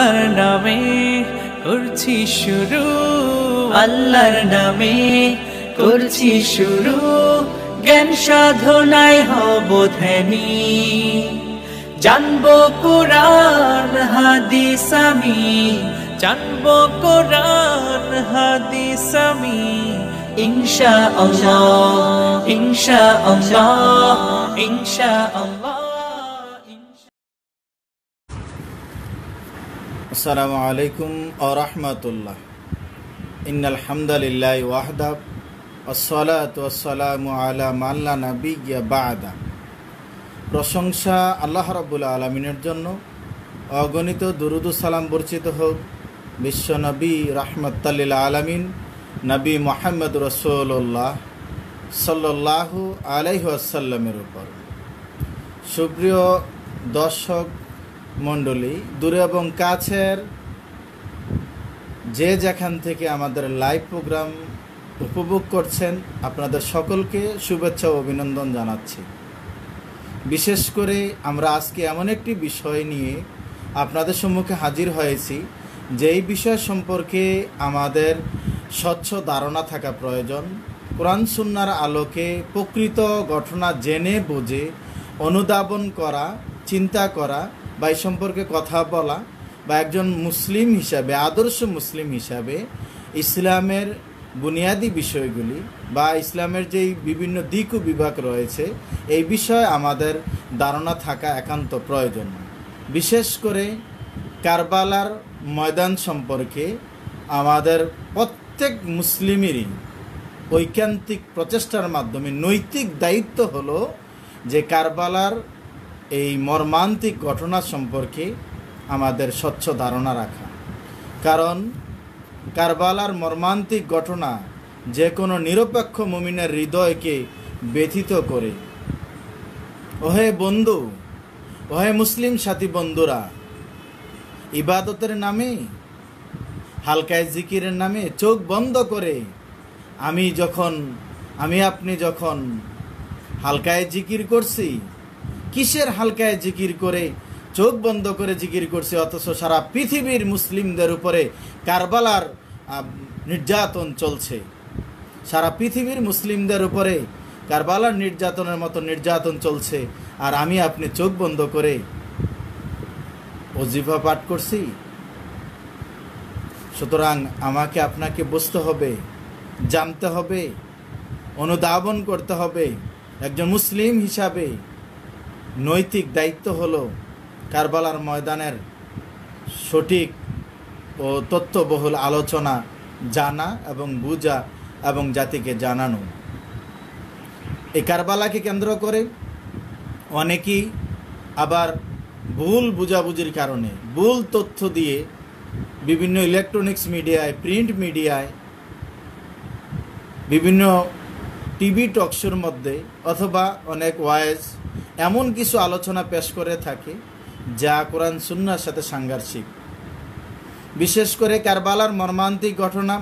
আল্লাহর নামে করছি শুরু আল্লাহর নামে করছি শুরু জ্ঞান সাধনায় হব ধ্যানী জানবো কোরআন হাদিস আমি জানবো কোরআন হাদিস আমি ইনশা আল্লাহ ইনশা আল্লাহ ইনশা আল্লাহ আসসালামু আলাইকুম আরহামতুল্লাহ ইনালহামদুলিল্লাহ ওয়াহদা আসসালাতাম আলা মাল্লা নবী বাদা প্রশংসা আল্লাহ রব্বুল আলমিনের জন্য অগণিত দুরুদু সালাম বর্ষিত হোক বিশ্ব নবী রহমতাল্লিল আলমিন নবী মোহাম্মদ রসোল্লাহ সাল্লাহু আলাইহাসাল্লামের উপর সুপ্রিয় দর্শক মণ্ডলী দূরে এবং কাছের যে যেখান থেকে আমাদের লাইভ প্রোগ্রাম উপভোগ করছেন আপনাদের সকলকে শুভেচ্ছা ও অভিনন্দন জানাচ্ছি বিশেষ করে আমরা আজকে এমন একটি বিষয় নিয়ে আপনাদের সম্মুখে হাজির হয়েছি যেই বিষয় সম্পর্কে আমাদের স্বচ্ছ ধারণা থাকা প্রয়োজন কোরআন সুন্নার আলোকে প্রকৃত ঘটনা জেনে বুঝে অনুধাবন করা চিন্তা করা বা এই সম্পর্কে কথা বলা বা একজন মুসলিম হিসাবে আদর্শ মুসলিম হিসাবে ইসলামের বুনিয়াদি বিষয়গুলি বা ইসলামের যেই বিভিন্ন দিক ও বিভাগ রয়েছে এই বিষয়ে আমাদের ধারণা থাকা একান্ত প্রয়োজন বিশেষ করে কারবালার ময়দান সম্পর্কে আমাদের প্রত্যেক মুসলিমেরই ঐকান্তিক প্রচেষ্টার মাধ্যমে নৈতিক দায়িত্ব হলো যে কারবালার এই মর্মান্তিক ঘটনা সম্পর্কে আমাদের স্বচ্ছ ধারণা রাখা কারণ কারবালার মর্মান্তিক ঘটনা যে কোনো নিরপেক্ষ মুমিনের হৃদয়কে ব্যথিত করে ওহে বন্ধু ওহে মুসলিম সাথী বন্ধুরা ইবাদতের নামে হালকায় জিকিরের নামে চোখ বন্ধ করে আমি যখন আমি আপনি যখন হালকায় জিকির করছি কিসের হালকায় জিকির করে চোখ বন্ধ করে জিকির করছে অথচ সারা পৃথিবীর মুসলিমদের উপরে কারবালার নির্যাতন চলছে সারা পৃথিবীর মুসলিমদের উপরে কারবালার নির্যাতনের মতো নির্যাতন চলছে আর আমি আপনি চোখ বন্ধ করে অজিফা পাঠ করছি সুতরাং আমাকে আপনাকে বুঝতে হবে জানতে হবে অনুধাবন করতে হবে একজন মুসলিম হিসাবে নৈতিক দায়িত্ব হল কারবালার ময়দানের সঠিক ও তত্ত্ববহুল আলোচনা জানা এবং বোঝা এবং জাতিকে জানানো এই কারবালাকে কেন্দ্র করে অনেকেই আবার ভুল বুঝাবুঝির কারণে ভুল তথ্য দিয়ে বিভিন্ন ইলেকট্রনিক্স মিডিয়ায় প্রিন্ট মিডিয়ায় বিভিন্ন টিভি টকশোর মধ্যে অথবা অনেক ওয়াইজ এমন কিছু আলোচনা পেশ করে থাকি যা কোরআন সুন্নার সাথে সাংঘার্ষিক বিশেষ করে কারবালার মর্মান্তিক ঘটনা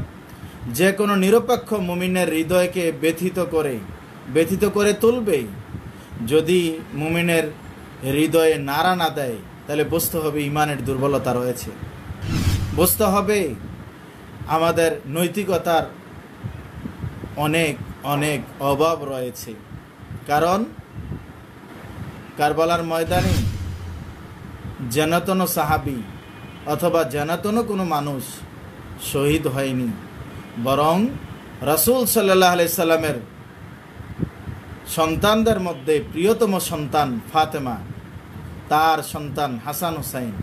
যে কোনো নিরপেক্ষ মুমিনের হৃদয়কে ব্যথিত করে ব্যথিত করে তুলবে যদি মুমিনের হৃদয়ে নাড়া না দেয় তাহলে বুঝতে হবে ইমানের দুর্বলতা রয়েছে বুঝতে হবে আমাদের নৈতিকতার অনেক অনেক অভাব রয়েছে কারণ কারবালার ময়দানে যেনতন সাহাবি অথবা যেনতন কোনো মানুষ শহীদ হয়নি বরং রসুল সাল্লাহ আলি সাল্লামের সন্তানদের মধ্যে প্রিয়তম সন্তান ফাতেমা তার সন্তান হাসান হুসাইন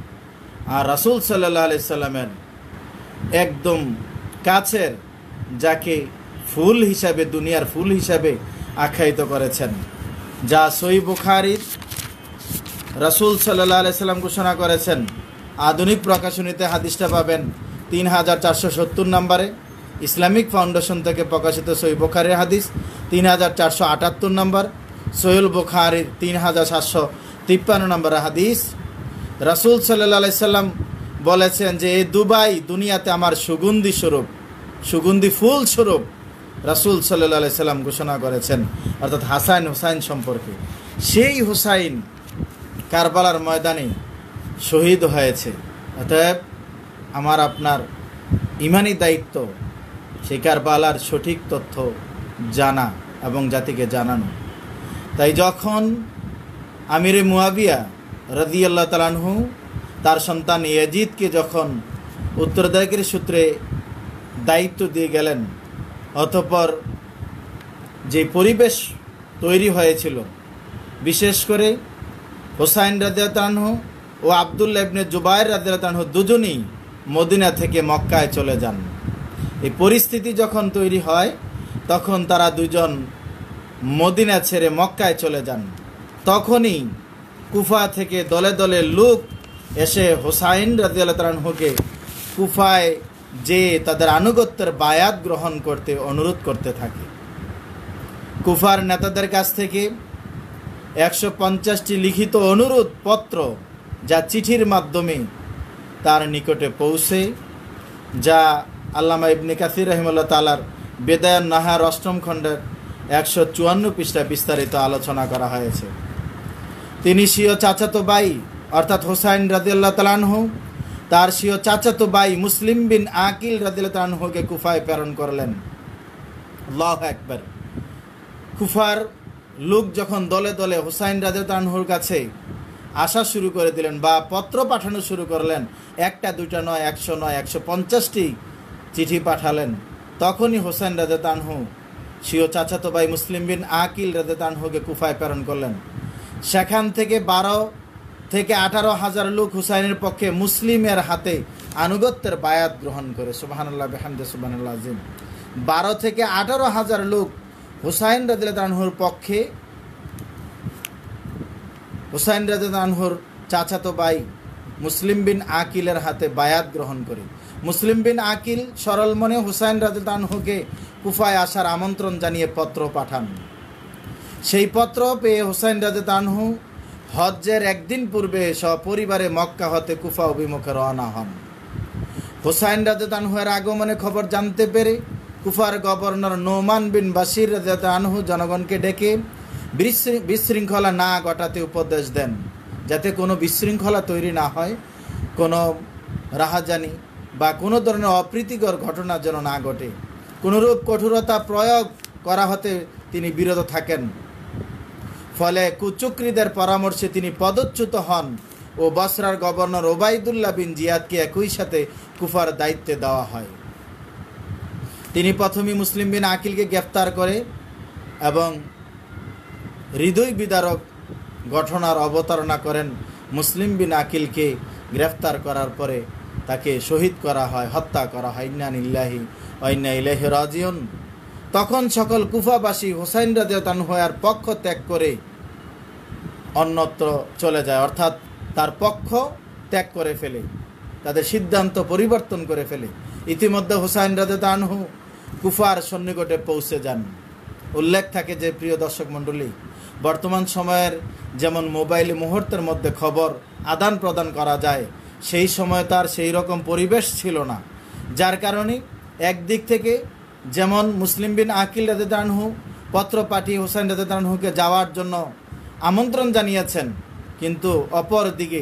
আর রসুল সাল্লাহ আলি সাল্লামের একদম কাছের যাকে ফুল হিসাবে দুনিয়ার ফুল হিসাবে আখ্যায়িত করেছেন যা সই বুখারির রসুল সাল্লাহ আলাইসাল্লাম ঘোষণা করেছেন আধুনিক প্রকাশনীতে হাদিসটা পাবেন তিন হাজার চারশো সত্তর নম্বরে ইসলামিক ফাউন্ডেশন থেকে প্রকাশিত সই বোখারের হাদিস তিন হাজার চারশো আটাত্তর নম্বর সৈয়ুল বোখারির তিন হাজার সাতশো তিপ্পান্ন নম্বর হাদিস রাসুল সাল্লাহ আলাইসাল্লাম বলেছেন যে এই দুবাই দুনিয়াতে আমার সুগন্ধি স্বরূপ সুগন্ধি ফুল স্বরূপ রাসুল সাল্লাহ আলাইসাল্লাম ঘোষণা করেছেন অর্থাৎ হাসাইন হুসাইন সম্পর্কে সেই হুসাইন কারবালার ময়দানে শহীদ হয়েছে অতএব আমার আপনার ইমানি দায়িত্ব সেই কারবালার সঠিক তথ্য জানা এবং জাতিকে জানানো তাই যখন আমিরে মুয়াবিয়া আল্লাহ তালানহু তার সন্তান ইয়াজিদকে যখন উত্তরাধিকারী সূত্রে দায়িত্ব দিয়ে গেলেন অতপর যে পরিবেশ তৈরি হয়েছিল বিশেষ করে হোসাইন রাজিয়াতানহু ও আবদুল্লা ইবনে জুবাইর রাজিয়াতানহু দুজনই মদিনা থেকে মক্কায় চলে যান এই পরিস্থিতি যখন তৈরি হয় তখন তারা দুজন মদিনা ছেড়ে মক্কায় চলে যান তখনই কুফা থেকে দলে দলে লোক এসে হোসাইন রাজিয়ালহুকে কুফায় যে তাদের আনুগত্যের বায়াত গ্রহণ করতে অনুরোধ করতে থাকে কুফার নেতাদের কাছ থেকে একশো পঞ্চাশটি লিখিত অনুরোধ পত্র যা চিঠির মাধ্যমে তার নিকটে পৌঁছে যা আল্লামা ইবনে কাসির রহমুল্লা তালার বেদায়ন নাহার অষ্টম খণ্ডের একশো চুয়ান্ন পৃষ্ঠা বিস্তারিত আলোচনা করা হয়েছে তিনি সিও চাচাতো বাই অর্থাৎ হোসাইন তালান তালানহু তার সিও চাচাতো বাই মুসলিম বিন আকিল তালান তালানহুকে কুফায় প্রেরণ করলেন আল্লাহ একবার কুফার লোক যখন দলে দলে হুসাইন রাজা তানহুর কাছে আসা শুরু করে দিলেন বা পত্র পাঠানো শুরু করলেন একটা দুইটা নয় একশো নয় একশো পঞ্চাশটি চিঠি পাঠালেন তখনই হোসেন রাজা তানহু সিও চাচাতো ভাই মুসলিম বিন আকিল রাজা তানহুকে কুফায় প্রেরণ করলেন সেখান থেকে বারো থেকে আঠারো হাজার লোক হুসাইনের পক্ষে মুসলিমের হাতে আনুগত্যের বায়াত গ্রহণ করে সুবাহান্লাহ বেহান্দে সুবাহান্লাহ আজিম বারো থেকে আঠারো হাজার লোক হুসাইন রাজিল্লা তানহুর পক্ষে হুসাইন রাজিল্লা তানহুর চাচাতো ভাই মুসলিম বিন আকিলের হাতে বায়াত গ্রহণ করে মুসলিম বিন আকিল সরল মনে হুসাইন তানহুকে কুফায় আসার আমন্ত্রণ জানিয়ে পত্র পাঠান সেই পত্র পেয়ে হুসাইন তানহু হজ্জের একদিন পূর্বে সপরিবারে মক্কা হতে কুফা অভিমুখে রওনা হন হুসাইন রাজতানহু এর আগমনে খবর জানতে পেরে কুফার গভর্নর নোমান বিন বাসির আনহু জনগণকে ডেকে বিশৃঙ্খলা না ঘটাতে উপদেশ দেন যাতে কোনো বিশৃঙ্খলা তৈরি না হয় কোনো রাহাজানি বা কোনো ধরনের অপ্রীতিকর ঘটনা যেন না ঘটে কোনোরূপ কঠোরতা প্রয়োগ করা হতে তিনি বিরত থাকেন ফলে কুচুকরিদের পরামর্শে তিনি পদচ্যুত হন ও বসরার গভর্নর ওবায়দুল্লাহ বিন জিয়াদকে একই সাথে কুফার দায়িত্বে দেওয়া হয় তিনি প্রথমে মুসলিম বিন আকিলকে গ্রেপ্তার করে এবং হৃদয় বিদারক ঘটনার অবতারণা করেন মুসলিম বিন আকিলকে গ্রেফতার করার পরে তাকে শহীদ করা হয় হত্যা করা হয় ইল্লাহি অন্যা ইলাহি রাজিয়ন তখন সকল কুফাবাসী হোসাইন রাজিয়ান হয়ার পক্ষ ত্যাগ করে অন্যত্র চলে যায় অর্থাৎ তার পক্ষ ত্যাগ করে ফেলে তাদের সিদ্ধান্ত পরিবর্তন করে ফেলে ইতিমধ্যে হোসাইন রাজে তানহু কুফার সন্নিকটে পৌঁছে যান উল্লেখ থাকে যে প্রিয় দর্শক মণ্ডলী বর্তমান সময়ের যেমন মোবাইল মুহূর্তের মধ্যে খবর আদান প্রদান করা যায় সেই সময় তার সেই রকম পরিবেশ ছিল না যার কারণে একদিক থেকে যেমন মুসলিম বিন আকিল রাজে দানহু পত্র পাঠিয়ে হুসাইন রাজে দানহুকে যাওয়ার জন্য আমন্ত্রণ জানিয়েছেন কিন্তু অপর দিকে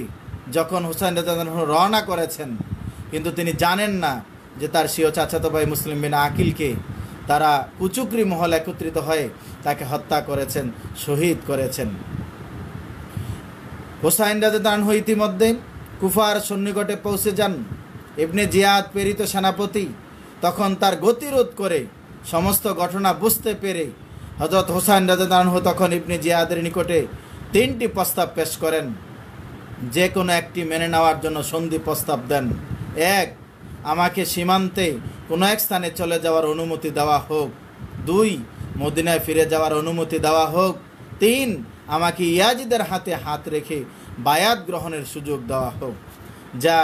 যখন হুসাইন রাজা রওনা করেছেন কিন্তু তিনি জানেন না যে তার সিও চাচাতো ভাই মুসলিম বিন আকিলকে তারা কুচুকরি মহল একত্রিত হয়ে তাকে হত্যা করেছেন শহীদ করেছেন হোসাইন রাজদানহ ইতিমধ্যে কুফার সন্নিকটে পৌঁছে যান এমনি জিয়াদ প্রেরিত সেনাপতি তখন তার গতিরোধ করে সমস্ত ঘটনা বুঝতে পেরে হজরত হোসাইন রাজদানহ তখন ইবনে জিয়াদের নিকটে তিনটি প্রস্তাব পেশ করেন যে কোনো একটি মেনে নেওয়ার জন্য সন্ধি প্রস্তাব দেন এক আমাকে সীমান্তে কোনো এক স্থানে চলে যাওয়ার অনুমতি দেওয়া হোক দুই মদিনায় ফিরে যাওয়ার অনুমতি দেওয়া হোক তিন আমাকে ইয়াজিদের হাতে হাত রেখে বায়াত গ্রহণের সুযোগ দেওয়া হোক যা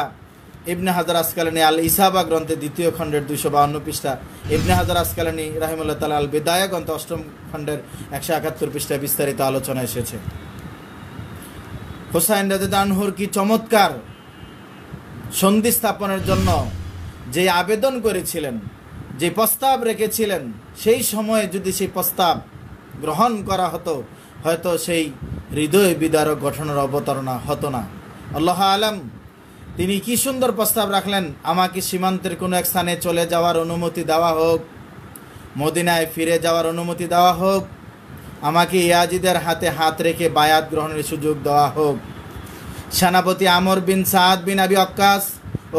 ইবনে হাজার আসকালানি আল ইসাবা গ্রন্থে দ্বিতীয় খণ্ডের দুইশো বাহান্ন পৃষ্ঠা ইবনে হাজার আসকালানী রাহিমুল্লাহ তালা আল বিদায়া গ্রন্থে অষ্টম খণ্ডের একশো একাত্তর পৃষ্ঠায় বিস্তারিত আলোচনা এসেছে হোসাইন রাজেদ আনহুর কি চমৎকার সন্ধি স্থাপনের জন্য যে আবেদন করেছিলেন যে প্রস্তাব রেখেছিলেন সেই সময়ে যদি সেই প্রস্তাব গ্রহণ করা হতো হয়তো সেই হৃদয় বিদারক গঠনের অবতারণা হতো না আল্লাহ আলম তিনি কি সুন্দর প্রস্তাব রাখলেন আমাকে সীমান্তের কোনো এক স্থানে চলে যাওয়ার অনুমতি দেওয়া হোক মদিনায় ফিরে যাওয়ার অনুমতি দেওয়া হোক আমাকে ইয়াজিদের হাতে হাত রেখে বায়াত গ্রহণের সুযোগ দেওয়া হোক সেনাপতি আমর বিন সাদ বিন আবি অক্কাশ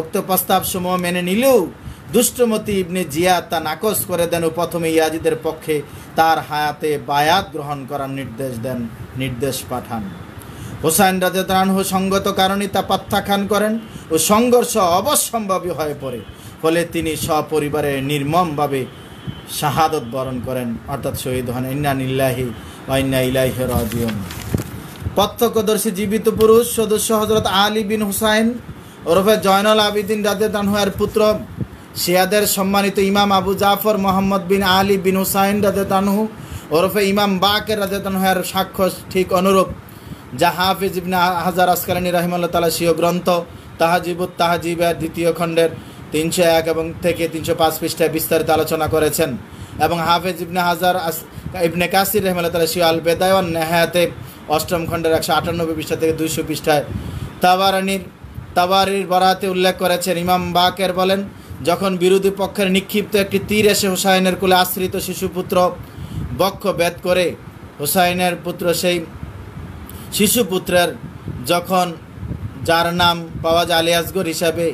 উক্ত প্রস্তাবসমূহ মেনে নিলেও দুষ্টমতি ইবনে জিয়া তা নাকচ করে দেন ও প্রথমে ইয়াজিদের পক্ষে তার হায়াতে বায়াত গ্রহণ করার নির্দেশ দেন নির্দেশ পাঠান হোসাইন হো সঙ্গত কারণে তা প্রত্যাখ্যান করেন ও সংঘর্ষ অবসম্ভাবী হয়ে পড়ে ফলে তিনি সপরিবারে নির্মমভাবে শাহাদত বরণ করেন অর্থাৎ শহীদ হন ইন্নানিল্লাহি নিল্লাহি ইন্না ইলাহি প্রত্যক্ষদর্শী জীবিত পুরুষ সদস্য হজরত আলী বিন হুসাইন ওরফে জয়নাল আবিদিন রাজে তানহুয়ার পুত্র শিয়াদের সম্মানিত ইমাম আবু জাফর মোহাম্মদ বিন আলী বিন হুসাইন রাজে তানহু ওরফে ইমাম বাকের রাজে তানহুয়ার সাক্ষ্য ঠিক অনুরূপ যা হাফিজ ইবিন হাজার আসকালানী রহিমাল্লা তালা সিও গ্রন্থ তাহাজিবুত তাহাজিবের দ্বিতীয় খণ্ডের তিনশো এক এবং থেকে তিনশো পাঁচ পৃষ্ঠায় বিস্তারিত আলোচনা করেছেন এবং হাফেজ ইবনে হাজার ইবনে কাসির রহমাল তালা শিও আল বেদায়ন নেহায়াতে অষ্টম খণ্ডের একশো আটানব্বই পৃষ্ঠা থেকে দুইশো পৃষ্ঠায় তাবারানির তাবারির বরাতে উল্লেখ করেছেন ইমাম বাকের বলেন যখন বিরোধী পক্ষের নিক্ষিপ্ত একটি তীর এসে হোসাইনের কুলে আশ্রিত শিশুপুত্র বক্ষ বেদ করে হুসাইনের পুত্র সেই শিশুপুত্রের যখন যার নাম পাওয়া যায় আলিয়াসগর হিসাবে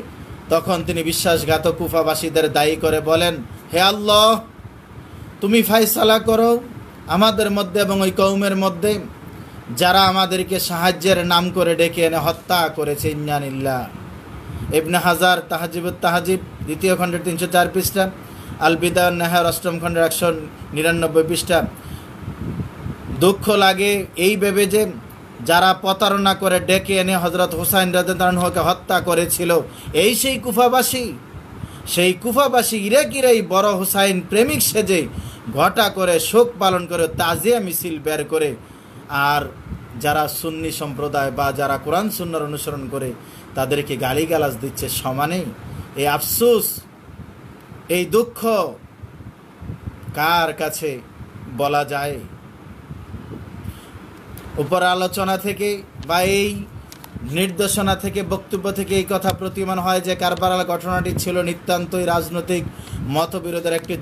তখন তিনি বিশ্বাসঘাতক কুফাবাসীদের দায়ী করে বলেন হে আল্লাহ তুমি ফাইসালা করো আমাদের মধ্যে এবং ওই কৌমের মধ্যে যারা আমাদেরকে সাহায্যের নাম করে ডেকে এনে হত্যা করেছে ইন্নানিল্লা ইবনে হাজার তাহাজিব তাহাজিব দ্বিতীয় খণ্ডের তিনশো চার পৃষ্ঠা আলবিদা নেহার অষ্টম খণ্ডের একশো নিরানব্বই পৃষ্ঠা দুঃখ লাগে এই ভেবে যে যারা প্রতারণা করে ডেকে এনে হজরত হুসাইন রাজনহকে হত্যা করেছিল এই সেই কুফাবাসী সেই কুফাবাসী ইরাকিরাই বড় হুসাইন প্রেমিক সেজে ঘটা করে শোক পালন করে তাজিয়া মিছিল বের করে আর যারা সুন্নি সম্প্রদায় বা যারা কোরআন সুন্নার অনুসরণ করে তাদেরকে গালাজ দিচ্ছে সমানেই এই আফসোস এই দুঃখ কার কাছে বলা যায় উপর আলোচনা থেকে বা এই নির্দেশনা থেকে বক্তব্য থেকে এই কথা প্রতীয়মান হয় যে কারবারাল ঘটনাটি ছিল নিতান্তই রাজনৈতিক মতবিরোধের একটি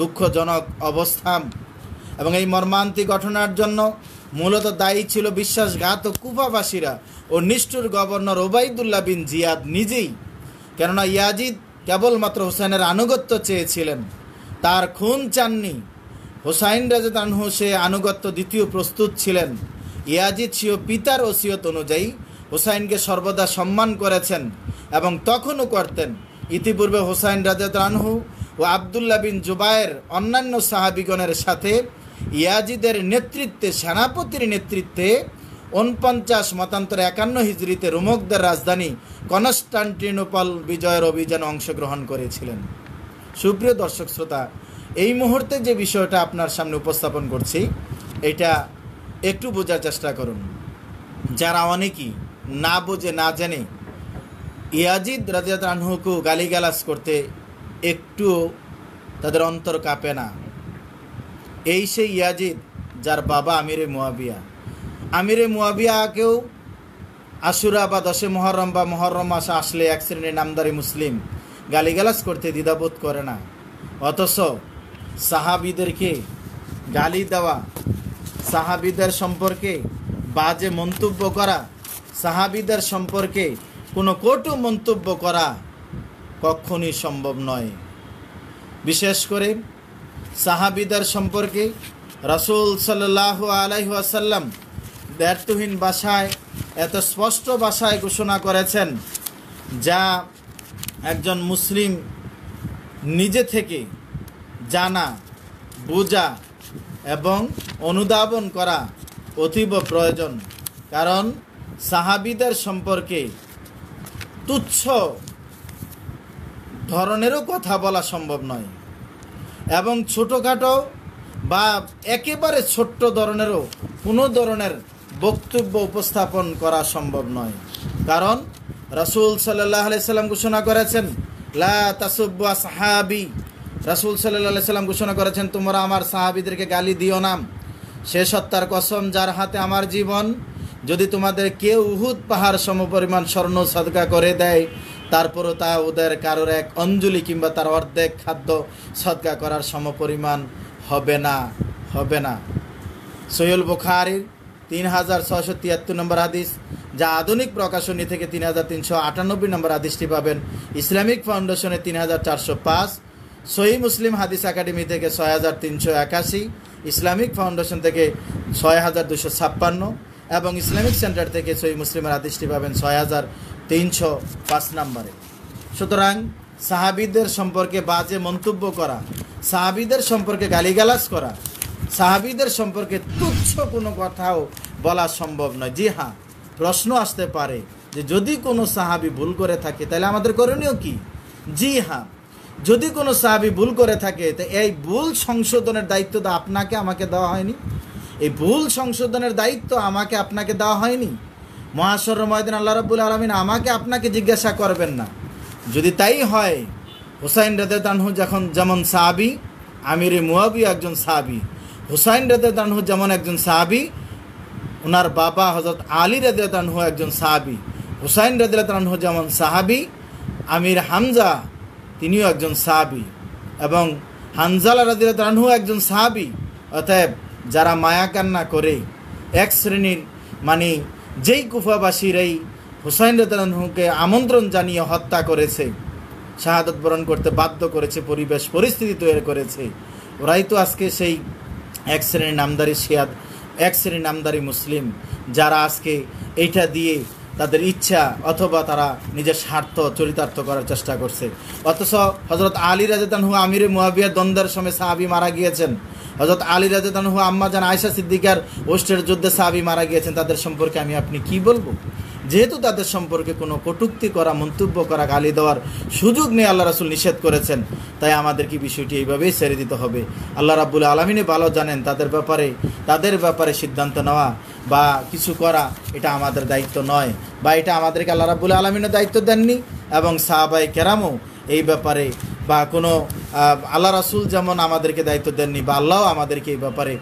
দুঃখজনক অবস্থান এবং এই মর্মান্তিক ঘটনার জন্য মূলত দায়ী ছিল বিশ্বাসঘাত কুফাবাসীরা ও নিষ্ঠুর গভর্নর ওবায়দুল্লাহ বিন জিয়াদ নিজেই কেননা ইয়াজিদ কেবলমাত্র হুসাইনের আনুগত্য চেয়েছিলেন তার খুন চাননি হোসাইন রাজতানহু সে আনুগত্য দ্বিতীয় প্রস্তুত ছিলেন ইয়াজিদ সিও পিতার ওসিয়ত অনুযায়ী হোসাইনকে সর্বদা সম্মান করেছেন এবং তখনও করতেন ইতিপূর্বে হোসাইন রাজতানহু ও আবদুল্লা বিন জুবায়ের অন্যান্য সাহাবিগণের সাথে ইয়াজিদের নেতৃত্বে সেনাপতির নেতৃত্বে উনপঞ্চাশ মতান্তর একান্ন হিজড়িতে রোমকদের রাজধানী কনস্টান্টিনোপাল বিজয়ের অভিযানে অংশগ্রহণ করেছিলেন সুপ্রিয় দর্শক শ্রোতা এই মুহূর্তে যে বিষয়টা আপনার সামনে উপস্থাপন করছি এটা একটু বোঝার চেষ্টা করুন যারা অনেকেই না বোঝে না জানে ইয়াজিদ রাজিয়াত আনহুকু গালিগালাস করতে একটুও তাদের অন্তর কাঁপে না এই সেই ইয়াজিদ যার বাবা আমিরে মুয়াবিয়া আমিরে মুয়াবিয়াকেও আশুরা বা দশে মহরম বা মহরম মাসে আসলে এক শ্রেণীর নামদারি মুসলিম গালিগালাজ করতে দ্বিধাবোধ করে না অথচ সাহাবিদেরকে গালি দেওয়া সাহাবিদের সম্পর্কে বাজে মন্তব্য করা সাহাবিদের সম্পর্কে কোনো কটু মন্তব্য করা কখনই সম্ভব নয় বিশেষ করে সাহাবিদার সম্পর্কে রাসুল সাল্লাহ আলাইহাসাল্লাম দ্ব্যর্থহীন ভাষায় এত স্পষ্ট ভাষায় ঘোষণা করেছেন যা একজন মুসলিম নিজে থেকে জানা বোঝা এবং অনুধাবন করা অতীব প্রয়োজন কারণ সাহাবিদের সম্পর্কে তুচ্ছ ধরনেরও কথা বলা সম্ভব নয় এবং ছোটোখাটো বা একেবারে ছোট্ট ধরনেরও কোনো ধরনের বক্তব্য উপস্থাপন করা সম্ভব নয় কারণ রাসুল সাল্লাহ সাল্লাম ঘোষণা করেছেন লা তাসুব্বা সাহাবি রাসুল সাল্লাহ সাল্লাম ঘোষণা করেছেন তোমরা আমার সাহাবিদেরকে গালি দিও নাম সে সত্তার কসম যার হাতে আমার জীবন যদি তোমাদের কেউ উহুদ পাহাড় সমপরিমাণ স্বর্ণ সাদকা করে দেয় তারপরও তা ওদের কারোর এক অঞ্জলি কিংবা তার অর্ধেক খাদ্য সদকা করার সমপরিমাণ হবে না হবে না সৈয়ল বুখারির তিন হাজার ছশো তিয়াত্তর নম্বর হাদিস যা আধুনিক প্রকাশনী থেকে তিন হাজার তিনশো আটানব্বই নম্বর হাদিসটি পাবেন ইসলামিক ফাউন্ডেশনে তিন হাজার চারশো পাঁচ সহি মুসলিম হাদিস একাডেমি থেকে ছয় হাজার তিনশো একাশি ইসলামিক ফাউন্ডেশন থেকে ছয় হাজার দুশো ছাপ্পান্ন এবং ইসলামিক সেন্টার থেকে সহি মুসলিমের হাদিসটি পাবেন ছয় হাজার তিনশো পাঁচ নম্বরে সুতরাং সাহাবিদের সম্পর্কে বাজে মন্তব্য করা সাহাবিদের সম্পর্কে গালিগালাজ করা সাহাবিদের সম্পর্কে তুচ্ছ কোনো কথাও বলা সম্ভব নয় জি হ্যাঁ প্রশ্ন আসতে পারে যে যদি কোনো সাহাবি ভুল করে থাকে তাহলে আমাদের করণীয় কি জি হ্যাঁ যদি কোনো সাহাবি ভুল করে থাকে তো এই ভুল সংশোধনের দায়িত্ব তো আপনাকে আমাকে দেওয়া হয়নি এই ভুল সংশোধনের দায়িত্ব আমাকে আপনাকে দেওয়া হয়নি মহাসর ময়দিন আল্লাহ রব্বুল আলমিন আমাকে আপনাকে জিজ্ঞাসা করবেন না যদি তাই হয় হুসাইন রেদে তানহু যখন যেমন সাবি আমির মুয়াবি একজন সাবি হুসাইন রেদে তানহু যেমন একজন সাহাবি ওনার বাবা হজরত আলী রেদে তানহু একজন সাহাবি হুসাইন রেদে তানহু যেমন সাহাবি আমির হামজা তিনিও একজন সাবি এবং হানজালা রাদিল তানহু একজন সাহাবি অতএব যারা মায়া কান্না করে এক শ্রেণীর মানে যেই কুফাবাসীর এই হুসাইন রতানহুকে আমন্ত্রণ জানিয়ে হত্যা করেছে শাহাদত বরণ করতে বাধ্য করেছে পরিবেশ পরিস্থিতি তৈরি করেছে ওরাই তো আজকে সেই এক শ্রেণীর নামদারি শিয়াদ এক শ্রেণীর নামদারি মুসলিম যারা আজকে এইটা দিয়ে তাদের ইচ্ছা অথবা তারা নিজের স্বার্থ চরিতার্থ করার চেষ্টা করছে অথচ হজরত আলী রাজেদানহু আমিরে মুয়াবিয়া দ্বন্দ্বের সময় সাহাবি মারা গিয়েছেন হজরত আলী রাজেদানহু আম্মা যান আয়সা সিদ্দিকার ওস্টের যুদ্ধে সাবি মারা গিয়েছেন তাদের সম্পর্কে আমি আপনি কি বলবো যেহেতু তাদের সম্পর্কে কোনো কটুক্তি করা মন্তব্য করা গালি দেওয়ার সুযোগ নিয়ে আল্লাহ রাসুল নিষেধ করেছেন তাই আমাদের কি বিষয়টি এইভাবেই ছেড়ে দিতে হবে আল্লাহ রাবুল আলমিনে ভালো জানেন তাদের ব্যাপারে তাদের ব্যাপারে সিদ্ধান্ত নেওয়া বা কিছু করা এটা আমাদের দায়িত্ব নয় বা এটা আমাদেরকে আল্লাহ রাবুল আলমিনের দায়িত্ব দেননি এবং সাহাবাই কেরামও এই ব্যাপারে বা কোনো আল্লাহ রাসুল যেমন আমাদেরকে দায়িত্ব দেননি বা আল্লাহ আমাদেরকে এই ব্যাপারে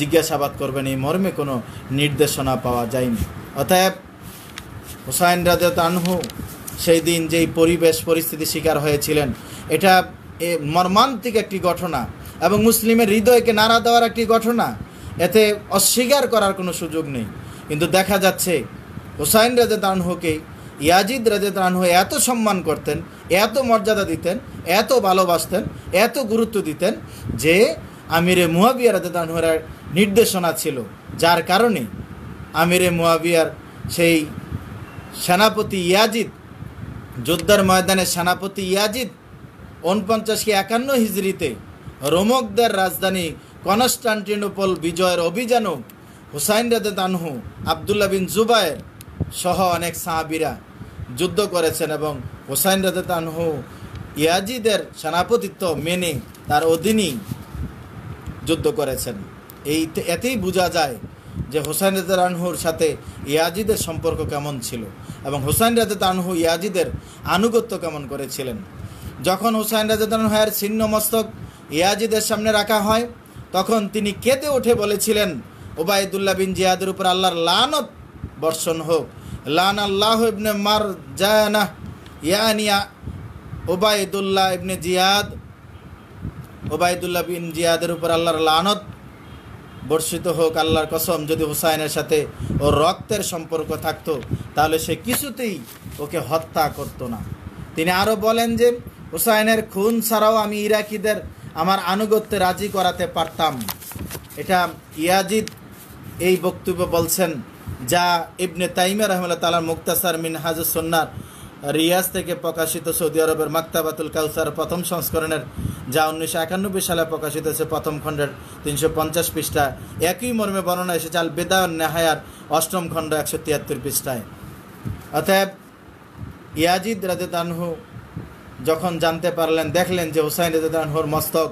জিজ্ঞাসাবাদ করবেন এই মর্মে কোনো নির্দেশনা পাওয়া যায়নি অতএব হুসাইন রাজা তানহু সেই দিন যেই পরিবেশ পরিস্থিতি শিকার হয়েছিলেন এটা এ মর্মান্তিক একটি ঘটনা এবং মুসলিমের হৃদয়কে নাড়া দেওয়ার একটি ঘটনা এতে অস্বীকার করার কোনো সুযোগ নেই কিন্তু দেখা যাচ্ছে হুসাইন রাজা তানহুকেই ইয়াজিদ রাজেদানহু এত সম্মান করতেন এত মর্যাদা দিতেন এত ভালোবাসতেন এত গুরুত্ব দিতেন যে আমিরে মুয়াবিয়া রাজেদানহুর নির্দেশনা ছিল যার কারণে আমিরে মুহাবিয়ার সেই সেনাপতি ইয়াজিদ যোদ্ধার ময়দানে সেনাপতি ইয়াজিদ উনপঞ্চাশ কি একান্ন হিজড়িতে রোমকদের রাজধানী কনস্টান্টিনোপল বিজয়ের অভিযানও হুসাইন রাজে তানহু আবদুল্লা বিন জুবায়ের সহ অনেক সাহাবিরা যুদ্ধ করেছেন এবং হোসাইন রাজতানহু ইয়াজিদের সেনাপতিত্ব মেনে তার অধীনেই যুদ্ধ করেছেন এই এতেই বোঝা যায় যে হোসাইন আনহুর সাথে ইয়াজিদের সম্পর্ক কেমন ছিল এবং হোসাইন তানহু ইয়াজিদের আনুগত্য কেমন করেছিলেন যখন হোসাইন রাজতানহের ছিন্ন মস্তক ইয়াজিদের সামনে রাখা হয় তখন তিনি কেঁদে উঠে বলেছিলেন ওবায়দুল্লাহ বিন জিয়াদের উপর আল্লাহর লানত বর্ষণ হোক লান আল্লাহ ইবনে মার জায়ানা ইয়ানিয়া ওবায়দুল্লাহ ইবনে জিয়াদ ওবায়দুল্লাহ বিন জিয়াদের উপর আল্লাহর লানত বর্ষিত হোক আল্লাহর কসম যদি হুসাইনের সাথে ও রক্তের সম্পর্ক থাকতো তাহলে সে কিছুতেই ওকে হত্যা করতো না তিনি আরও বলেন যে হুসাইনের খুন ছাড়াও আমি ইরাকিদের আমার আনুগত্যে রাজি করাতে পারতাম এটা ইয়াজিদ এই বক্তব্য বলছেন যা ইবনে তাইমের রহমুল্লাহ তালার মুক্তাসার মিন সন্ন্যার রিয়াজ থেকে প্রকাশিত সৌদি আরবের মাক্তাবাতুল কাউসার প্রথম সংস্করণের যা উনিশশো একানব্বই সালে প্রকাশিত হয়েছে প্রথম খণ্ডের তিনশো পঞ্চাশ পৃষ্ঠা একই মর্মে বর্ণনা এসেছে আল বেদা নেহায়ার অষ্টম খণ্ড একশো তিয়াত্তর পৃষ্ঠায় অতএব ইয়াজিদ রাজেদানহু যখন জানতে পারলেন দেখলেন যে হুসাইন রাজেদানহুর মস্তক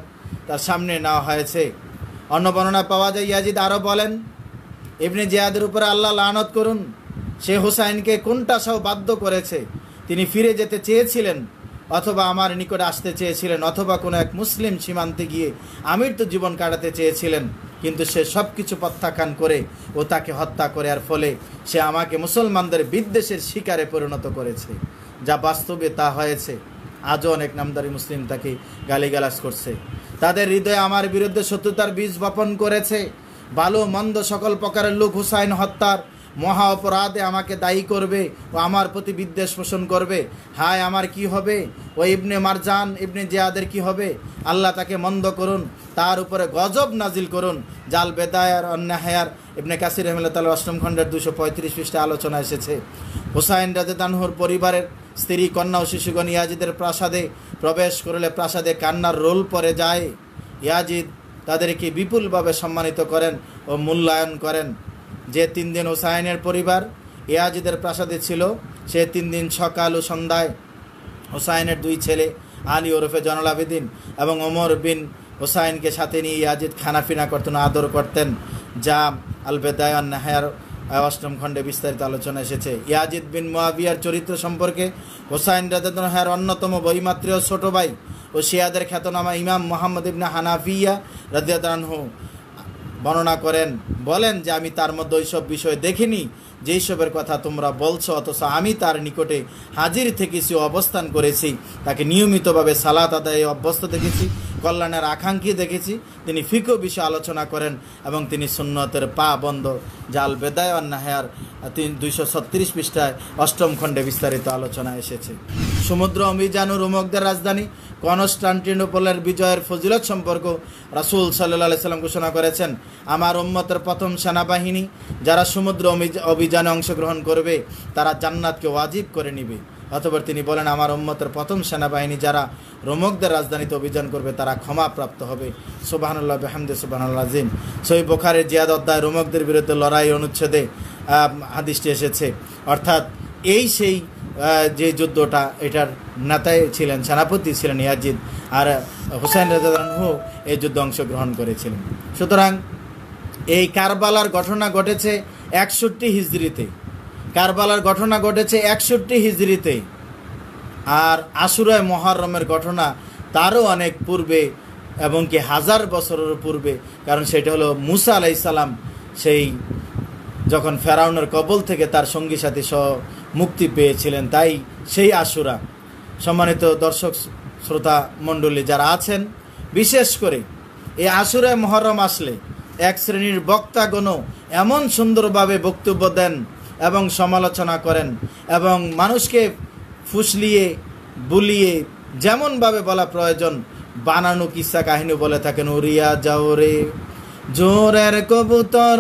তার সামনে নেওয়া হয়েছে অন্য বর্ণনা পাওয়া যায় ইয়াজিদ আরও বলেন এমনি জিয়াদের উপরে আল্লাহ লানত করুন সে হুসাইনকে কোনটা সহ বাধ্য করেছে তিনি ফিরে যেতে চেয়েছিলেন অথবা আমার নিকট আসতে চেয়েছিলেন অথবা কোনো এক মুসলিম সীমান্তে গিয়ে আমির তো জীবন কাটাতে চেয়েছিলেন কিন্তু সে সব কিছু প্রত্যাখ্যান করে ও তাকে হত্যা করে আর ফলে সে আমাকে মুসলমানদের বিদ্বেষের শিকারে পরিণত করেছে যা বাস্তবে তা হয়েছে আজও অনেক নামদারি মুসলিম তাকে গালিগালাজ করছে তাদের হৃদয়ে আমার বিরুদ্ধে শত্রুতার বীজ বপন করেছে ভালো মন্দ সকল প্রকারের লোক হুসাইন হত্যার মহা অপরাধে আমাকে দায়ী করবে ও আমার প্রতি বিদ্বেষ পোষণ করবে হায় আমার কি হবে ও ইবনে মারজান ইবনে জিয়াদের কি হবে আল্লাহ তাকে মন্দ করুন তার উপরে গজব নাজিল করুন জাল বেদায়ার হায়ার ইবনে কাসির রহমুল্লা তাল অষ্টম খণ্ডের দুশো পঁয়ত্রিশ পৃষ্ঠে আলোচনা এসেছে হুসাইন রাজেদানহুর পরিবারের স্ত্রী কন্যা ও শিশুগণ ইয়াজিদের প্রাসাদে প্রবেশ করলে প্রাসাদে কান্নার রোল পরে যায় ইয়াজিদ তাদেরকে বিপুলভাবে সম্মানিত করেন ও মূল্যায়ন করেন যে তিন দিন ওসায়নের পরিবার ইয়াজিদের প্রাসাদে ছিল সে তিন দিন সকাল ও সন্ধ্যায় ওসায়নের দুই ছেলে আলী ওরফে জনল এবং ওমর বিন হুসাইনকে সাথে নিয়ে ইয়াজিদ খানাফিনা করতেন আদর করতেন যা আলবেদায়ন নাহার অষ্টম খণ্ডে বিস্তারিত আলোচনা এসেছে ইয়াজিদ বিন মোয়াবিয়ার চরিত্র সম্পর্কে হোসাইন রাজাদানহার অন্যতম বৈমাত্রীয় ছোট ভাই ও শিয়াদের খ্যাতনামা ইমাম মোহাম্মদ ইবনা হানাফিয়া রাজিয়াদানহ বর্ণনা করেন বলেন যে আমি তার মধ্যে ওইসব বিষয় দেখিনি যেইসবের কথা তোমরা বলছো অথচ আমি তার নিকটে হাজির থেকে সে অবস্থান করেছি তাকে নিয়মিতভাবে সালাত আদায় অভ্যস্ত দেখেছি কল্যাণের আকাঙ্ক্ষী দেখেছি তিনি ফিকো বিষয়ে আলোচনা করেন এবং তিনি সুন্নতের পা বন্ধ জাল বেদায় নাহার তিন দুইশো ছত্রিশ পৃষ্ঠায় অষ্টম খণ্ডে বিস্তারিত আলোচনা এসেছে সমুদ্র অমিজান ও রোমকদের রাজধানী কনস্টান্টিনোপলের বিজয়ের ফজিলত সম্পর্ক রাসুল সাল্লাহ সাল্লাম ঘোষণা করেছেন আমার উম্মতের প্রথম সেনাবাহিনী যারা সমুদ্র অভিযান অভিযানে অংশগ্রহণ করবে তারা জান্নাতকে ওয়াজিব করে নিবে অথবা তিনি বলেন আমার উম্মতের প্রথম সেনাবাহিনী যারা রোমকদের রাজধানীতে অভিযান করবে তারা ক্ষমাপ্রাপ্ত হবে সুবাহানুল্লাহ বেহামদে সুবাহানুল্লাহ আজিম সই বোখারের জিয়াদ অধ্যায় রোমকদের বিরুদ্ধে লড়াই অনুচ্ছেদে হাদিসটি এসেছে অর্থাৎ এই সেই যে যুদ্ধটা এটার নেতায় ছিলেন সেনাপতি ছিলেন ইয়াজিদ আর হুসাইন রাজাদানহু এই যুদ্ধে অংশগ্রহণ করেছিলেন সুতরাং এই কারবালার ঘটনা ঘটেছে একষট্টি হিজড়িতে কারবালার ঘটনা ঘটেছে একষট্টি হিজড়িতে আর আশুরায় মহারমের ঘটনা তারও অনেক পূর্বে এবং কি হাজার বছরের পূর্বে কারণ সেটা হলো মুসা আলাইসালাম সেই যখন ফেরাউনের কবল থেকে তার সঙ্গী সাথী সহ মুক্তি পেয়েছিলেন তাই সেই আশুরা সম্মানিত দর্শক শ্রোতা মণ্ডলী যারা আছেন বিশেষ করে এই আশুরায় মহরম আসলে এক শ্রেণীর বক্তাগণ এমন সুন্দরভাবে বক্তব্য দেন এবং সমালোচনা করেন এবং মানুষকে ফুসলিয়ে বুলিয়ে যেমনভাবে বলা প্রয়োজন বানানো কিসা কাহিনী বলে থাকেন উরিয়া যাও রে জোরের কবুতর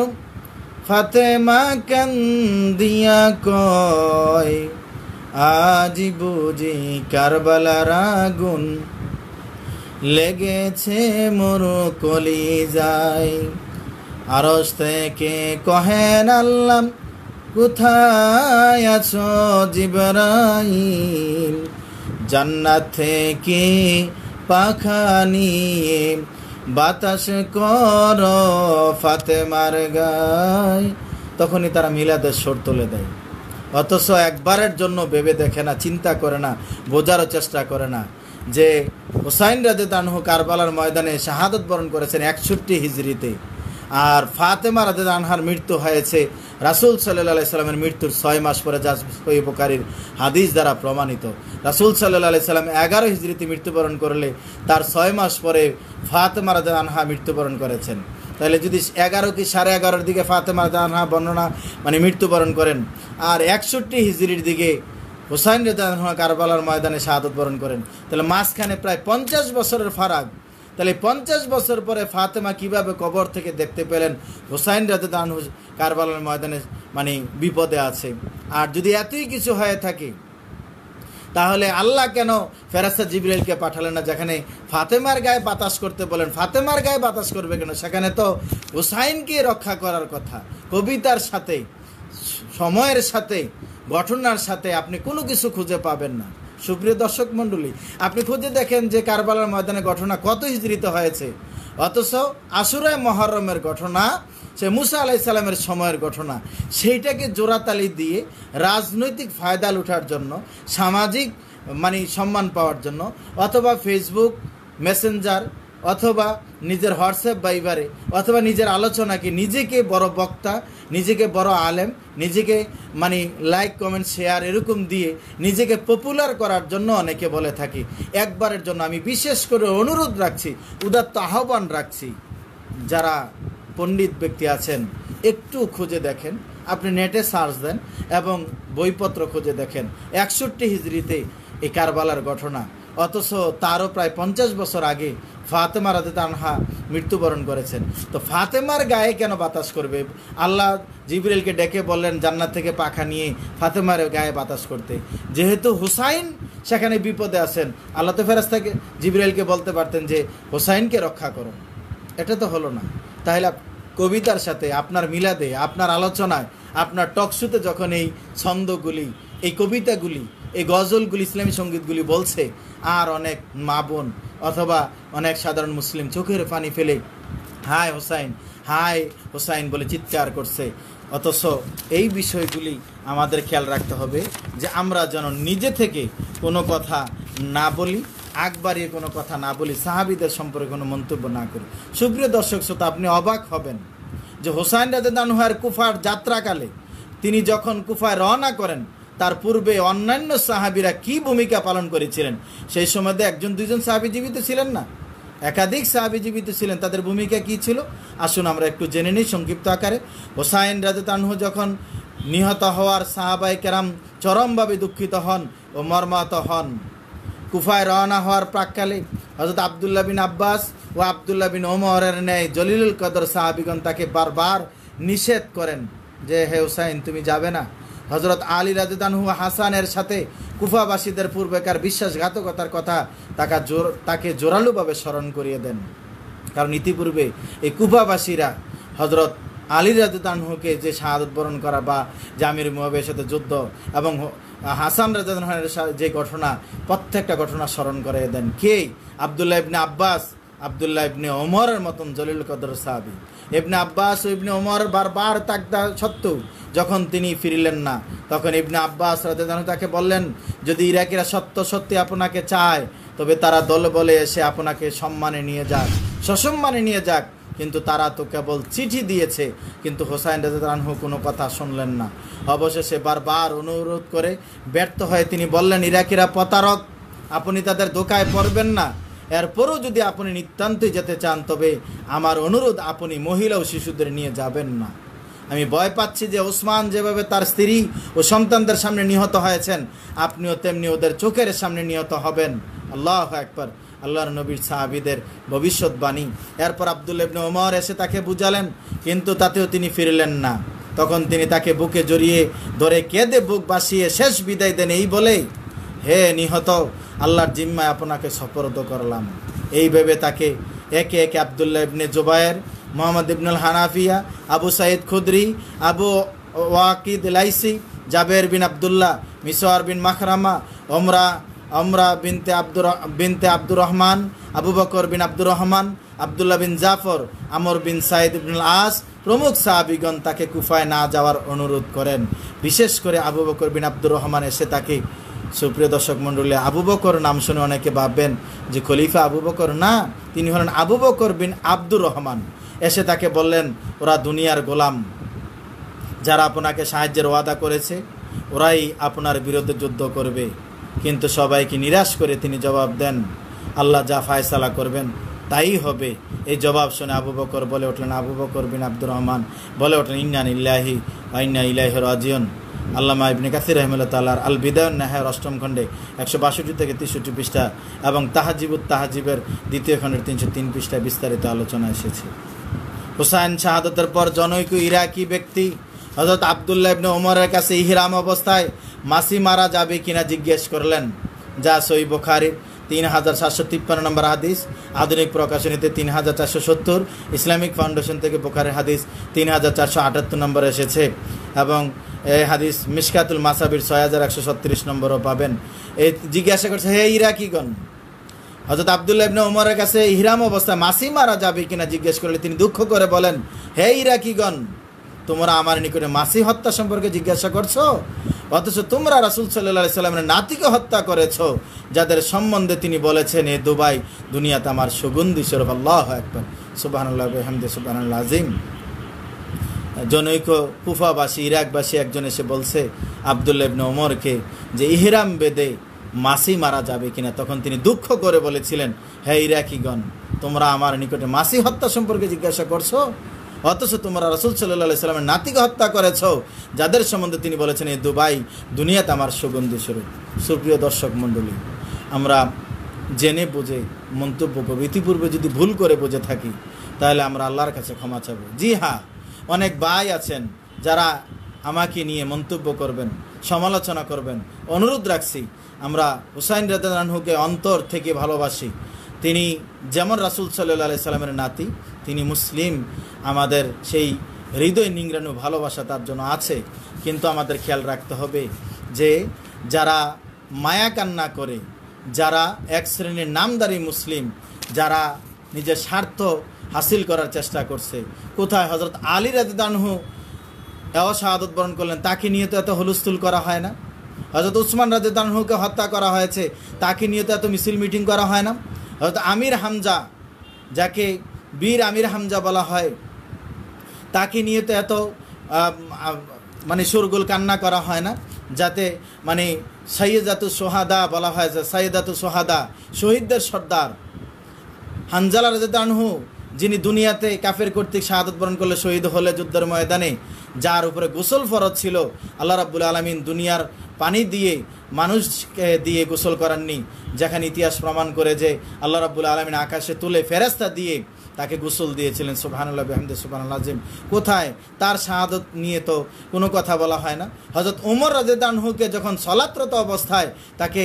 ফাতেমা কান্দিয়া কয় আজি বুঝি কারবালার আগুন লেগেছে মোর কলি যায় আরস থেকে কহেন আল্লাম কোথায় আছো জিবরাইল জান্নাত থেকে পাখা নিয়ে বাতাস কর ফাতে গায় তখনই তারা মিলাদের সর তুলে দেয় অথচ একবারের জন্য ভেবে দেখে না চিন্তা করে না বোঝারও চেষ্টা করে না যে হোসাইন রাজে তানহ কারবালার ময়দানে শাহাদত বরণ করেছেন একষট্টি হিজড়িতে আর ফাতেমা রাজেদ আনহার মৃত্যু হয়েছে রাসুল সাল্লাহ সাল্লামের মৃত্যুর ছয় মাস পরে যা উপকারীর হাদিস দ্বারা প্রমাণিত রাসুল সাল্লাহ সাল্লাম এগারো হিজড়িতে মৃত্যুবরণ করলে তার ছয় মাস পরে ফাতেমা রাজেদ আনহা মৃত্যুবরণ করেছেন তাহলে যদি এগারো কি সাড়ে এগারোর দিকে ফাতেমা আনহা বর্ণনা মানে মৃত্যুবরণ করেন আর একষট্টি হিজড়ির দিকে হোসাইন আনহা কারবালার ময়দানে শাহাদত বরণ করেন তাহলে মাঝখানে প্রায় পঞ্চাশ বছরের ফারাক তাহলে পঞ্চাশ বছর পরে ফাতেমা কিভাবে কবর থেকে দেখতে পেলেন হোসাইন রাজা দানহু ময়দানে মানে বিপদে আছে আর যদি এতই কিছু হয়ে থাকে তাহলে আল্লাহ কেন ফেরাস্তা জিবরাইলকে পাঠালেন না যেখানে ফাতেমার গায়ে বাতাস করতে বলেন ফাতেমার গায়ে বাতাস করবে কেন সেখানে তো হুসাইনকে রক্ষা করার কথা কবিতার সাথে সময়ের সাথে ঘটনার সাথে আপনি কোনো কিছু খুঁজে পাবেন না সুপ্রিয় দর্শক মণ্ডলী আপনি খুঁজে দেখেন যে কারবালার ময়দানে ঘটনা কত হিজড়িত হয়েছে অথচ আসুরায় মহরমের ঘটনা সে মুসা আলাহি সালামের সময়ের ঘটনা সেইটাকে জোরাতালি দিয়ে রাজনৈতিক ফায়দা লুঠার জন্য সামাজিক মানে সম্মান পাওয়ার জন্য অথবা ফেসবুক মেসেঞ্জার অথবা নিজের হোয়াটসঅ্যাপ বাইবারে অথবা নিজের আলোচনাকে নিজেকে বড় বক্তা নিজেকে বড় আলেম নিজেকে মানে লাইক কমেন্ট শেয়ার এরকম দিয়ে নিজেকে পপুলার করার জন্য অনেকে বলে থাকি একবারের জন্য আমি বিশেষ করে অনুরোধ রাখছি উদাত্ত আহ্বান রাখছি যারা পণ্ডিত ব্যক্তি আছেন একটু খুঁজে দেখেন আপনি নেটে সার্চ দেন এবং বইপত্র খুঁজে দেখেন একষট্টি হিজড়িতে এই কারবালার ঘটনা অথচ তারও প্রায় পঞ্চাশ বছর আগে ফাতেমা রাতে তানহা মৃত্যুবরণ করেছেন তো ফাতেমার গায়ে কেন বাতাস করবে আল্লাহ জিবরিলকে ডেকে বললেন জান্নাত থেকে পাখা নিয়ে ফাতেমার গায়ে বাতাস করতে যেহেতু হুসাইন সেখানে বিপদে আছেন আল্লাহ তো ফেরাস্তাকে জিবরিলকে বলতে পারতেন যে হুসাইনকে রক্ষা করো এটা তো হলো না তাহলে কবিতার সাথে আপনার মিলাদে আপনার আলোচনায় আপনার টকশুতে যখন এই ছন্দগুলি এই কবিতাগুলি এই গজলগুলি ইসলামী সঙ্গীতগুলি বলছে আর অনেক মা বোন অথবা অনেক সাধারণ মুসলিম চোখের পানি ফেলে হায় হোসাইন হায় হোসাইন বলে চিৎকার করছে অথচ এই বিষয়গুলি আমাদের খেয়াল রাখতে হবে যে আমরা যেন নিজে থেকে কোনো কথা না বলি আগ বাড়িয়ে কোনো কথা না বলি সাহাবিদের সম্পর্কে কোনো মন্তব্য না করি সুপ্রিয় দর্শক শ্রোতা আপনি অবাক হবেন যে হোসাইন রাজা দানহার কুফার যাত্রাকালে তিনি যখন কুফায় রওনা করেন তার পূর্বে অন্যান্য সাহাবিরা কি ভূমিকা পালন করেছিলেন সেই সময়তে একজন দুইজন সাহাবি জীবিত ছিলেন না একাধিক সাহাবি জীবিত ছিলেন তাদের ভূমিকা কি ছিল আসুন আমরা একটু জেনে নিই সংক্ষিপ্ত আকারে হোসাইন রাজতানহু যখন নিহত হওয়ার সাহাবাই কেরাম চরমভাবে দুঃখিত হন ও মর্মাহত হন কুফায় রওনা হওয়ার প্রাককালে হজরত আবদুল্লাহ বিন আব্বাস ও আবদুল্লাহ বিন ওমরের ন্যায় জলিলুল কদর সাহাবিগণ তাকে বারবার নিষেধ করেন যে হে হুসাইন তুমি যাবে না হজরত আলী রাজদানহু হাসানের সাথে কুফাবাসীদের পূর্বেকার বিশ্বাসঘাতকতার কথা তাকে জোর তাকে জোরালোভাবে স্মরণ করিয়ে দেন কারণ ইতিপূর্বে এই কুফাবাসীরা হজরত আলী রাজদানহুকে যে শাহাদত বরণ করা বা জামির মুহাবের সাথে যুদ্ধ এবং হাসান রাজদানহের যে ঘটনা প্রত্যেকটা ঘটনা স্মরণ করে দেন কে আবদুল্লাহ ইবনে আব্বাস আবদুল্লাহ ইবনে ওমরের মতন জলিল কদর সাহাবি ইবনে আব্বাস ও ইবনে ওমর বারবার তাক সত্ত্বেও যখন তিনি ফিরিলেন না তখন ইবনে আব্বাস রাজু তাকে বললেন যদি ইরাকিরা সত্য সত্যি আপনাকে চায় তবে তারা দল বলে এসে আপনাকে সম্মানে নিয়ে যাক সসম্মানে নিয়ে যাক কিন্তু তারা তো কেবল চিঠি দিয়েছে কিন্তু হোসাইন রাজু কোনো কথা শুনলেন না অবশেষে বারবার অনুরোধ করে ব্যর্থ হয়ে তিনি বললেন ইরাকিরা প্রতারক আপনি তাদের দোকায় পড়বেন না এরপরও যদি আপনি নিতান্তই যেতে চান তবে আমার অনুরোধ আপনি মহিলা ও শিশুদের নিয়ে যাবেন না আমি ভয় পাচ্ছি যে ওসমান যেভাবে তার স্ত্রী ও সন্তানদের সামনে নিহত হয়েছেন আপনিও তেমনি ওদের চোখের সামনে নিহত হবেন আল্লাহ একবার আল্লাহর নবীর সাহাবিদের ভবিষ্যৎবাণী এরপর আবদুল ইবনে ওমর এসে তাকে বুঝালেন কিন্তু তাতেও তিনি ফিরলেন না তখন তিনি তাকে বুকে জড়িয়ে ধরে কেঁদে বুক বাসিয়ে শেষ বিদায় দেন এই বলেই হে নিহত আল্লাহর জিম্মায় আপনাকে সফরত করলাম এই ভেবে তাকে একে একে আবদুল্লাহ ইবনে জোবায়ের মোহাম্মদ ইবনুল হানাফিয়া আবু সাইদ খুদ্রি আবু ওয়াকিদ লাইসি জাবের বিন আবদুল্লাহ মিসোয়ার বিন মাখরামা অমরা অমরা বিনতে আব্দুর বিনতে আব্দুর রহমান আবু বকর বিন আব্দুর রহমান আবদুল্লাহ বিন জাফর আমর বিন সাইদ ইবনুল আস প্রমুখ সাহাবিগণ তাকে কুফায় না যাওয়ার অনুরোধ করেন বিশেষ করে আবু বকর বিন আব্দুর রহমান এসে তাকে সুপ্রিয় দর্শক মণ্ডলী আবু বকর নাম শুনে অনেকে ভাববেন যে খলিফা আবু বকর না তিনি হলেন আবু বকর বিন আব্দুর রহমান এসে তাকে বললেন ওরা দুনিয়ার গোলাম যারা আপনাকে সাহায্যের ওয়াদা করেছে ওরাই আপনার বিরুদ্ধে যুদ্ধ করবে কিন্তু সবাইকে নিরাশ করে তিনি জবাব দেন আল্লাহ যা ফায়সালা করবেন তাই হবে এই জবাব শুনে আবু বকর বলে উঠলেন আবু বকর বিন আব্দুর রহমান বলে উঠলেন ইন্না ইল্লাহি ইন্না ইলাহি রাজিয়ন আল্লামা ইবনে কাসির রহমুল্লা তাল্লাহার আল বিদায়ন নাহার অষ্টম খণ্ডে একশো বাষট্টি থেকে তেষট্টি পৃষ্ঠা এবং তাহাজিবুত তাহাজিবের দ্বিতীয় খণ্ডের তিনশো তিন পৃষ্ঠায় বিস্তারিত আলোচনা এসেছে হুসাইন শাহাদতের পর জনৈক ইরাকি ব্যক্তি হজরত আবদুল্লাহ ইবনে ওমরের কাছে ইহিরাম অবস্থায় মাসি মারা যাবে কিনা জিজ্ঞেস করলেন যা সই বোখারির তিন হাজার সাতশো তিপ্পান্ন নম্বর হাদিস আধুনিক প্রকাশনীতে তিন হাজার চারশো সত্তর ইসলামিক ফাউন্ডেশন থেকে বোখারের হাদিস তিন হাজার চারশো আটাত্তর নম্বর এসেছে এবং এই হাদিস মিসকাতুল মাসাবির ছয় হাজার একশো ছত্রিশ নম্বরও পাবেন এই জিজ্ঞাসা করছে হে ইরাকিগণ হজরত আবদুল্লাহ ইবনে ওমরের কাছে ইহরাম অবস্থায় মাসি মারা যাবে কিনা জিজ্ঞেস করলে তিনি দুঃখ করে বলেন হে ইরাকিগণ তোমরা আমার নিকটে মাসি হত্যা সম্পর্কে জিজ্ঞাসা করছো অথচ তোমরা রাসুল সাল্লাহ সাল্লামের নাতিকে হত্যা করেছ যাদের সম্বন্ধে তিনি বলেছেন এ দুবাই দুনিয়াতে আমার সুগন্ধি স্বরূপ আল্লাহ একবার সুবাহানুল্লাহ বেহামদে সুবাহানুল্লা আজিম জনৈক কুফাবাসী ইরাকবাসী একজন এসে বলছে আবদুল্লাহ ইবনে ওমরকে যে ইহরাম বেদে মাসি মারা যাবে কিনা তখন তিনি দুঃখ করে বলেছিলেন হ্যাঁ ইরাকিগণ তোমরা আমার নিকটে মাসি হত্যা সম্পর্কে জিজ্ঞাসা করছো অথচ তোমরা রসুল সাল্লাহ সাল্লামের নাতিকে হত্যা করেছ যাদের সম্বন্ধে তিনি বলেছেন এই দুবাই দুনিয়াতে আমার সুগন্ধি স্বরূপ সুপ্রিয় দর্শক মণ্ডলী আমরা জেনে বুঝে মন্তব্য করবো ইতিপূর্বে যদি ভুল করে বুঝে থাকি তাহলে আমরা আল্লাহর কাছে ক্ষমা চাব জি হ্যাঁ অনেক ভাই আছেন যারা আমাকে নিয়ে মন্তব্য করবেন সমালোচনা করবেন অনুরোধ রাখছি আমরা হুসাইন রাজানহুকে অন্তর থেকে ভালোবাসি তিনি যেমন রাসুল সাল্লি সাল্লামের নাতি তিনি মুসলিম আমাদের সেই হৃদয় নিংরানু ভালোবাসা তার জন্য আছে কিন্তু আমাদের খেয়াল রাখতে হবে যে যারা মায়া কান্না করে যারা এক শ্রেণীর নামদারি মুসলিম যারা নিজের স্বার্থ হাসিল করার চেষ্টা করছে কোথায় হজরত আলী রাজদানহু এও শাহাদত বরণ করলেন তাকে নিয়ে তো এত হুলস্থুল করা হয় না হজরত উসমান রাজদানহুকে হত্যা করা হয়েছে তাকে নিয়ে তো এত মিছিল মিটিং করা হয় না হয়তো আমির হামজা যাকে বীর আমির হামজা বলা হয় তাকে নিয়ে তো এত মানে সুরগুল কান্না করা হয় না যাতে মানে সৈয়দাতু সোহাদা বলা হয় যে সৈয়দাতু সোহাদা শহীদদের সর্দার হানজালা রাজানহু যিনি দুনিয়াতে কাফের কর্তৃক শাহাদত বরণ করলে শহীদ হলে যুদ্ধের ময়দানে যার উপরে গোসল ফরজ ছিল আল্লাহ রাবুল আলমিন দুনিয়ার পানি দিয়ে মানুষকে দিয়ে গোসল করাননি যেখানে ইতিহাস প্রমাণ করে যে আল্লাহ রাবুল আলমিন আকাশে তুলে ফেরাস্তা দিয়ে তাকে গোসল দিয়েছিলেন সুবাহানুল্লাহ বেহমদে সুবাহানুল্লাহ আজিম কোথায় তার শাহাদত নিয়ে তো কোনো কথা বলা হয় না হজরত ওমর রাজেদানহুকে যখন সলাত্রত অবস্থায় তাকে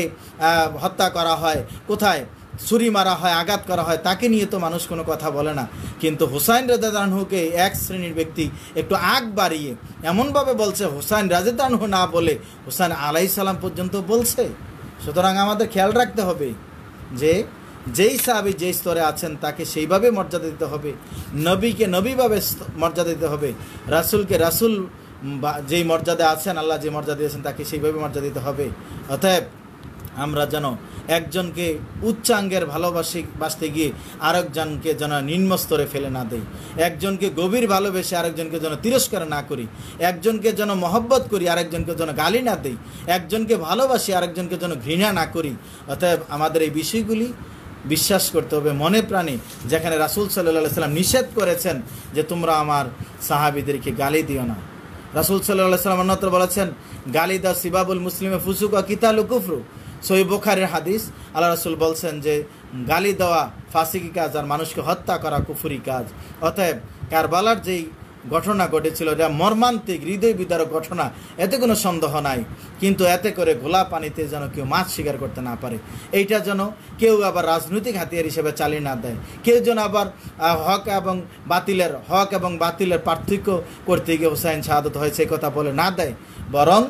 হত্যা করা হয় কোথায় ছুরি মারা হয় আঘাত করা হয় তাকে নিয়ে তো মানুষ কোনো কথা বলে না কিন্তু হুসাইন রাজাদানহুকে এক শ্রেণীর ব্যক্তি একটু আগ বাড়িয়ে এমনভাবে বলছে হুসাইন রাজাদানহু না বলে হুসাইন আলাই সালাম পর্যন্ত বলছে সুতরাং আমাদের খেয়াল রাখতে হবে যে যেই সাহাবি যেই স্তরে আছেন তাকে সেইভাবে মর্যাদা দিতে হবে নবীকে নবীভাবে মর্যাদা দিতে হবে রাসুলকে রাসুল যেই মর্যাদা আছেন আল্লাহ যে মর্যাদা দিয়েছেন তাকে সেইভাবে মর্যাদা দিতে হবে অতএব আমরা যেন একজনকে উচ্চাঙ্গের ভালোবাসি বাসতে গিয়ে আরেকজনকে যেন নিম্নস্তরে ফেলে না দেই একজনকে গভীর ভালোবেসে আরেকজনকে যেন তিরস্কার না করি একজনকে যেন মহব্বত করি আরেকজনকে যেন গালি না দেই একজনকে ভালোবাসি আরেকজনকে যেন ঘৃণা না করি অতএব আমাদের এই বিষয়গুলি বিশ্বাস করতে হবে মনে প্রাণে যেখানে রাসুল সাল্লাহ সাল্লাম নিষেধ করেছেন যে তোমরা আমার সাহাবিদেরকে গালি দিও না রাসুল সাল্লাহ সাল্লাম অন্যত্র বলেছেন গালি দা সিবাবুল মুসলিমে ফুসুকা কিতালু কুফরু সহি বোখারের হাদিস আল্লাহ রসুল বলছেন যে গালি দেওয়া ফাঁসিকি কাজ আর মানুষকে হত্যা করা কুফুরি কাজ অতএব কারবালার যেই ঘটনা ঘটেছিল যা মর্মান্তিক হৃদয় বিদারক ঘটনা এতে কোনো সন্দেহ নাই কিন্তু এতে করে ঘোলা পানিতে যেন কেউ মাছ শিকার করতে না পারে এইটা যেন কেউ আবার রাজনৈতিক হাতিয়ার হিসেবে চালিয়ে না দেয় কেউ যেন আবার হক এবং বাতিলের হক এবং বাতিলের পার্থক্য করতে গিয়ে হুসাইন শাহাদত হয়েছে কথা বলে না দেয় বরং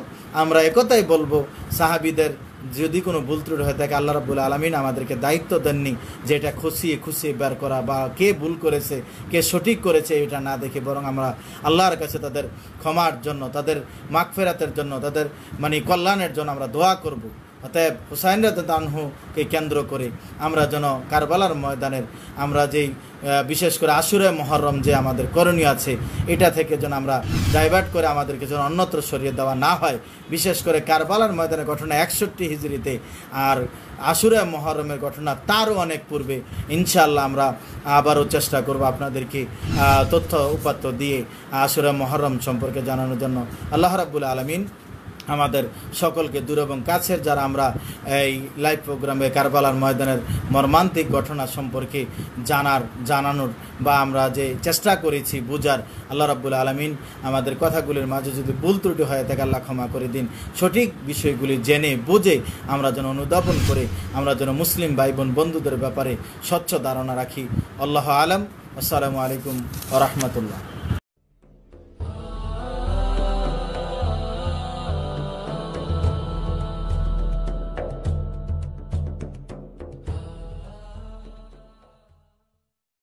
আমরা একথাই বলবো সাহাবিদের যদি কোনো ভুল ত্রুটি হয়ে থাকে আল্লাহ রাবুল আলমিন আমাদেরকে দায়িত্ব দেননি যে এটা খুশিয়ে খুশিয়ে বের করা বা কে ভুল করেছে কে সঠিক করেছে এটা না দেখে বরং আমরা আল্লাহর কাছে তাদের ক্ষমার জন্য তাদের ফেরাতের জন্য তাদের মানে কল্যাণের জন্য আমরা দোয়া করব অতএব হুসাইন রাজদানহুকে কেন্দ্র করে আমরা যেন কারবালার ময়দানের আমরা যেই বিশেষ করে আশুরে মহরম যে আমাদের করণীয় আছে এটা থেকে যেন আমরা ডাইভার্ট করে আমাদেরকে যেন অন্যত্র সরিয়ে দেওয়া না হয় বিশেষ করে কারবালার ময়দানের ঘটনা একষট্টি হিজড়িতে আর আশুরে মহরমের ঘটনা তারও অনেক পূর্বে ইনশাল্লাহ আমরা আবারও চেষ্টা করব আপনাদেরকে তথ্য উপাত্ত দিয়ে আশুরে মহরম সম্পর্কে জানানোর জন্য আল্লাহ রাবুল আলমিন আমাদের সকলকে দূর এবং কাছের যারা আমরা এই লাইভ প্রোগ্রামে কারবালার ময়দানের মর্মান্তিক ঘটনা সম্পর্কে জানার জানানোর বা আমরা যে চেষ্টা করেছি বোঝার আল্লাহ রাবুল আলমিন আমাদের কথাগুলির মাঝে যদি ভুল ত্রুটি হয় তাকে আল্লাহ ক্ষমা করে দিন সঠিক বিষয়গুলি জেনে বুঝে আমরা যেন অনুধাবন করে আমরা যেন মুসলিম ভাই বোন বন্ধুদের ব্যাপারে স্বচ্ছ ধারণা রাখি আল্লাহ আলম আসসালামু আলাইকুম রহমতুল্লাহ